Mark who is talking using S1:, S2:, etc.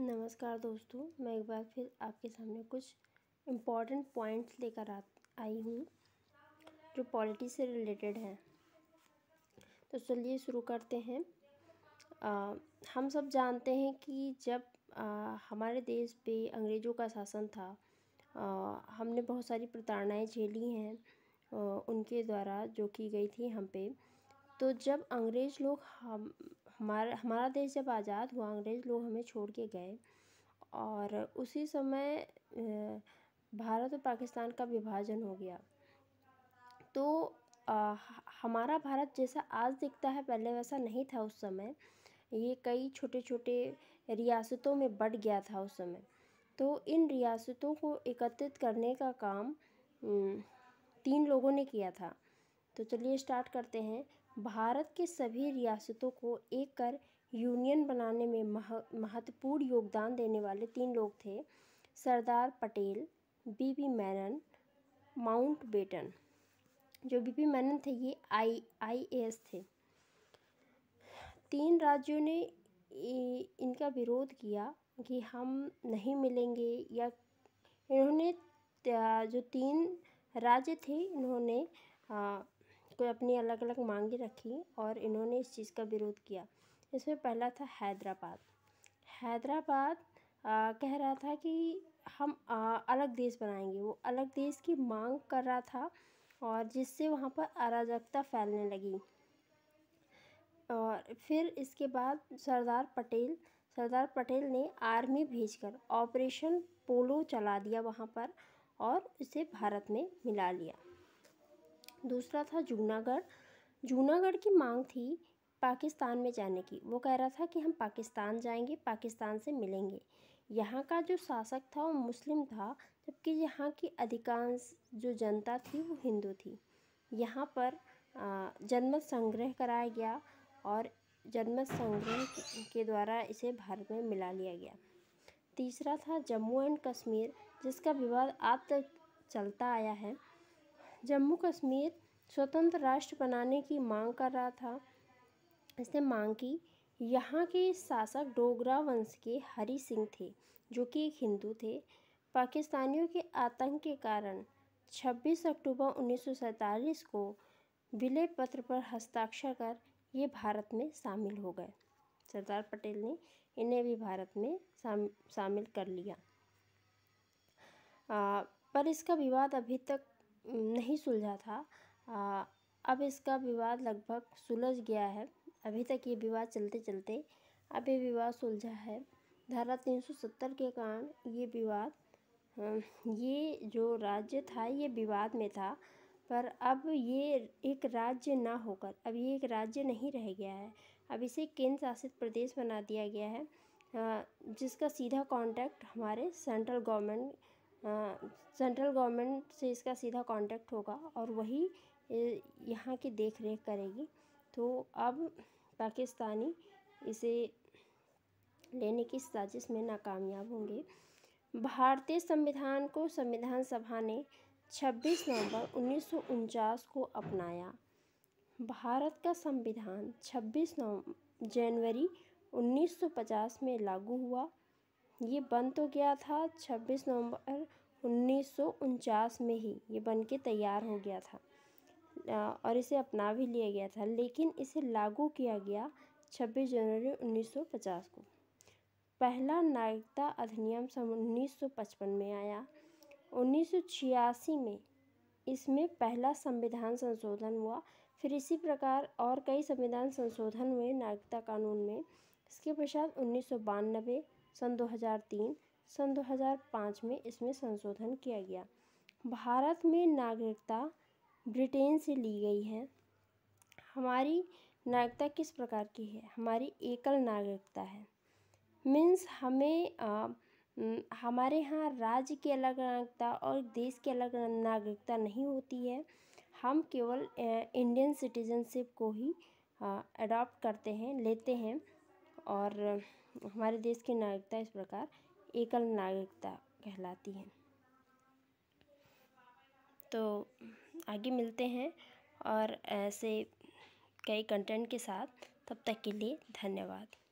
S1: नमस्कार दोस्तों मैं एक बार फिर आपके सामने कुछ इम्पॉर्टेंट पॉइंट्स लेकर आ आई हूँ जो पॉलिटी से रिलेटेड हैं तो चलिए शुरू करते हैं आ, हम सब जानते हैं कि जब आ, हमारे देश पे अंग्रेज़ों का शासन था आ, हमने बहुत सारी प्रताड़नाएँ झेली हैं उनके द्वारा जो की गई थी हम पे तो जब अंग्रेज़ लोग हम हमारा हमारा देश जब आज़ाद हुआ अंग्रेज़ लोग हमें छोड़ के गए और उसी समय भारत और पाकिस्तान का विभाजन हो गया तो हमारा भारत जैसा आज दिखता है पहले वैसा नहीं था उस समय ये कई छोटे छोटे रियासतों में बढ़ गया था उस समय तो इन रियासतों को एकत्रित करने का काम तीन लोगों ने किया था तो चलिए स्टार्ट करते हैं भारत के सभी रियासतों को एक कर यूनियन बनाने में मह महत्वपूर्ण योगदान देने वाले तीन लोग थे सरदार पटेल बी पी मैनन माउंट बेटन जो बी पी मैनन थे ये आई आई एस थे तीन राज्यों ने इनका विरोध किया कि हम नहीं मिलेंगे या इन्होंने जो तीन राज्य थे इन्होंने इसमें अपनी अलग अलग मांगे रखी और इन्होंने इस चीज़ का विरोध किया इसमें पहला था हैदराबाद हैदराबाद आ, कह रहा था कि हम आ, अलग देश बनाएंगे वो अलग देश की मांग कर रहा था और जिससे वहाँ पर अराजकता फैलने लगी और फिर इसके बाद सरदार पटेल सरदार पटेल ने आर्मी भेजकर ऑपरेशन पोलो चला दिया वहाँ पर और इसे भारत में मिला लिया दूसरा था जूनागढ़ जूनागढ़ की मांग थी पाकिस्तान में जाने की वो कह रहा था कि हम पाकिस्तान जाएंगे पाकिस्तान से मिलेंगे यहाँ का जो शासक था वो मुस्लिम था जबकि यहाँ की अधिकांश जो जनता थी वो हिंदू थी यहाँ पर जनमत संग्रह कराया गया और जनमत संग्रह के द्वारा इसे भारत में मिला लिया गया तीसरा था जम्मू एंड कश्मीर जिसका विवाद आज तक चलता आया है जम्मू कश्मीर स्वतंत्र राष्ट्र बनाने की मांग कर रहा था इसने मांग की यहाँ के शासक डोगरा वंश के हरि सिंह थे जो कि एक हिंदू थे पाकिस्तानियों के आतंक के कारण 26 अक्टूबर उन्नीस को विलय पत्र पर हस्ताक्षर कर ये भारत में शामिल हो गए सरदार पटेल ने इन्हें भी भारत में शामिल कर लिया आ, पर इसका विवाद अभी तक नहीं सुलझा था अब इसका विवाद लगभग सुलझ गया है अभी तक ये विवाद चलते चलते अब ये विवाद सुलझा है धारा 370 के कारण ये विवाद ये जो राज्य था ये विवाद में था पर अब ये एक राज्य ना होकर अब ये एक राज्य नहीं रह गया है अब इसे केंद्र शासित प्रदेश बना दिया गया है जिसका सीधा कांटेक्ट हमारे सेंट्रल गवर्नमेंट सेंट्रल गवर्नमेंट से इसका सीधा कांटेक्ट होगा और वही यहाँ की देख रेख करेगी तो अब पाकिस्तानी इसे लेने की साजिश में नाकामयाब होंगे भारतीय संविधान को संविधान सभा ने 26 नवंबर उन्नीस को अपनाया भारत का संविधान 26 जनवरी 1950 में लागू हुआ ये बन तो गया था छब्बीस नवंबर उन्नीस में ही ये बन के तैयार हो गया था और इसे अपना भी लिया गया था लेकिन इसे लागू किया गया 26 जनवरी 1950 को पहला नागरिकता अधिनियम सन पचपन में आया छियासी में इसमें पहला संविधान संशोधन हुआ फिर इसी प्रकार और कई संविधान संशोधन हुए नागरिकता कानून में इसके पश्चात उन्नीस सन 2003 सन 2005 में इसमें संशोधन किया गया भारत में नागरिकता ब्रिटेन से ली गई है हमारी नागरिकता किस प्रकार की है हमारी एकल नागरिकता है मीन्स हमें आ, हमारे यहाँ राज्य की अलग नागरिकता और देश की अलग नागरिकता नहीं होती है हम केवल इंडियन सिटीजनशिप को ही अडॉप्ट करते हैं लेते हैं और हमारे देश की नागरिकता इस प्रकार एकल नागरिकता कहलाती है तो आगे मिलते हैं और ऐसे कई कंटेंट के साथ तब तक के लिए धन्यवाद